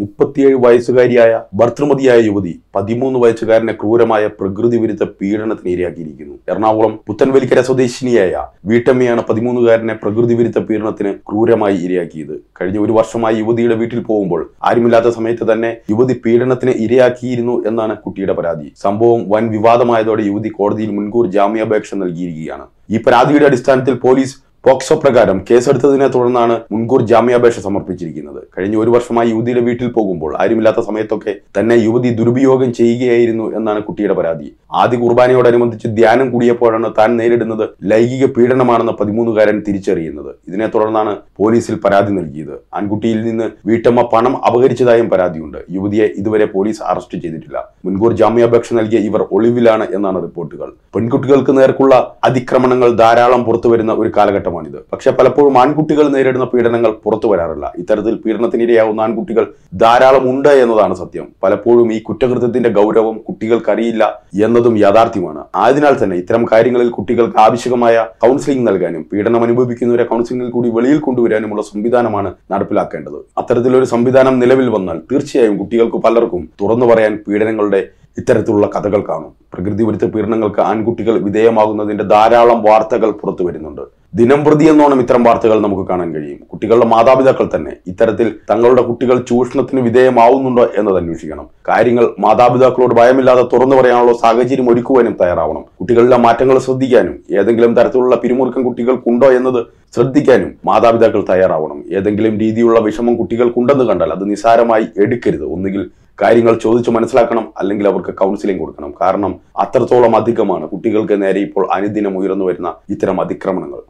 മുപ്പത്തിയേഴ് വയസ്സുകാരിയായ ഭർത്തൃമതിയായ യുവതി പതിമൂന്ന് വയസ്സുകാരനെ ക്രൂരമായ പ്രകൃതി വിരുദ്ധ പീഡനത്തിന് ഇരയാക്കിയിരിക്കുന്നു എറണാകുളം പുത്തൻവലിക്കര സ്വദേശിനിയായ വീട്ടമ്മയാണ് പതിമൂന്നുകാരനെ പ്രകൃതി വിരുദ്ധ പീഡനത്തിന് ക്രൂരമായി ഇരയാക്കിയത് കഴിഞ്ഞ ഒരു വർഷമായി യുവതിയുടെ വീട്ടിൽ പോകുമ്പോൾ ആരുമില്ലാത്ത സമയത്ത് തന്നെ യുവതി പീഡനത്തിന് ഇരയാക്കിയിരുന്നു എന്നാണ് കുട്ടിയുടെ പരാതി സംഭവം വൻ വിവാദമായതോടെ യുവതി കോടതിയിൽ മുൻകൂർ ജാമ്യാപേക്ഷ നൽകിയിരിക്കുകയാണ് ഈ പരാതിയുടെ അടിസ്ഥാനത്തിൽ പോലീസ് പോക്സോ പ്രകാരം കേസെടുത്തതിനെ തുടർന്നാണ് മുൻകൂർ ജാമ്യാപേക്ഷ സമർപ്പിച്ചിരിക്കുന്നത് കഴിഞ്ഞ ഒരു വർഷമായി യുവതിയുടെ വീട്ടിൽ പോകുമ്പോൾ ആരുമില്ലാത്ത സമയത്തൊക്കെ തന്നെ യുവതി ദുരുപയോഗം ചെയ്യുകയായിരുന്നു എന്നാണ് കുട്ടിയുടെ പരാതി ആദ്യ കുർബാനയോടനുബന്ധിച്ച് ധ്യാനം കൂടിയപ്പോഴാണ് താൻ നേരിടുന്നത് ലൈംഗിക പീഡനമാണെന്ന് പതിമൂന്നുകാരൻ തിരിച്ചറിയുന്നത് ഇതിനെ തുടർന്നാണ് പോലീസിൽ പരാതി നൽകിയത് ആൺകുട്ടിയിൽ നിന്ന് വീട്ടമ്മ പണം അപഹരിച്ചതായും പരാതിയുണ്ട് യുവതിയെ ഇതുവരെ പോലീസ് അറസ്റ്റ് ചെയ്തിട്ടില്ല മുൻകൂർ ജാമ്യാപേക്ഷ നൽകിയ ഇവർ ഒളിവിലാണ് എന്നാണ് റിപ്പോർട്ടുകൾ പെൺകുട്ടികൾക്ക് നേർക്കുള്ള അതിക്രമണങ്ങൾ ധാരാളം പുറത്തുവരുന്ന ഒരു കാലഘട്ടം പോരാട്ടമാണിത് പക്ഷെ പലപ്പോഴും ആൺകുട്ടികൾ നേരിടുന്ന പീഡനങ്ങൾ പുറത്തു വരാറില്ല ഇത്തരത്തിൽ പീഡനത്തിനിരയാവുന്ന ആൺകുട്ടികൾ ധാരാളം ഉണ്ട് എന്നതാണ് സത്യം പലപ്പോഴും ഈ കുറ്റകൃത്യത്തിന്റെ ഗൗരവം കുട്ടികൾക്കറിയില്ല എന്നതും യാഥാർത്ഥ്യമാണ് ആയതിനാൽ തന്നെ ഇത്തരം കാര്യങ്ങളിൽ കുട്ടികൾക്ക് ആവശ്യമായ കൗൺസിലിംഗ് നൽകാനും പീഡനം അനുഭവിക്കുന്നവരെ കൗൺസിലിംഗിൽ കൂടി വെളിയിൽ കൊണ്ടുവരാനുമുള്ള സംവിധാനമാണ് നടപ്പിലാക്കേണ്ടത് അത്തരത്തിലൊരു സംവിധാനം നിലവിൽ വന്നാൽ തീർച്ചയായും കുട്ടികൾക്ക് പലർക്കും തുറന്നു പറയാൻ പീഡനങ്ങളുടെ ഇത്തരത്തിലുള്ള കഥകൾ കാണും പ്രകൃതി വിരുദ്ധ പീഡനങ്ങൾക്ക് ആൺകുട്ടികൾ വിധേയമാകുന്നതിന്റെ ധാരാളം വാർത്തകൾ പുറത്തു വരുന്നുണ്ട് ദിനം പ്രതി എന്നോണം ഇത്തരം വാർത്തകൾ നമുക്ക് കാണാൻ കഴിയും കുട്ടികളുടെ മാതാപിതാക്കൾ തന്നെ ഇത്തരത്തിൽ തങ്ങളുടെ കുട്ടികൾ ചൂഷണത്തിന് വിധേയമാവുന്നുണ്ടോ എന്നത് അന്വേഷിക്കണം കാര്യങ്ങൾ മാതാപിതാക്കളോട് ഭയമില്ലാതെ തുറന്നു പറയാനുള്ള സാഹചര്യം ഒരുക്കുവാനും തയ്യാറാവണം കുട്ടികളിലെ മാറ്റങ്ങൾ ശ്രദ്ധിക്കാനും ഏതെങ്കിലും തരത്തിലുള്ള പിരിമുറുക്കം കുട്ടികൾക്കുണ്ടോ എന്നത് ശ്രദ്ധിക്കാനും മാതാപിതാക്കൾ തയ്യാറാവണം ഏതെങ്കിലും രീതിയിലുള്ള വിഷമം കുട്ടികൾക്കുണ്ടെന്ന് കണ്ടാൽ അത് നിസാരമായി എടുക്കരുത് ഒന്നുകിൽ കാര്യങ്ങൾ ചോദിച്ച് മനസ്സിലാക്കണം അല്ലെങ്കിൽ അവർക്ക് കൗൺസിലിംഗ് കൊടുക്കണം കാരണം അത്രത്തോളം അധികമാണ് കുട്ടികൾക്ക് നേരെ ഇപ്പോൾ അനുദിനം ഉയർന്നു വരുന്ന ഇത്തരം അതിക്രമണങ്ങൾ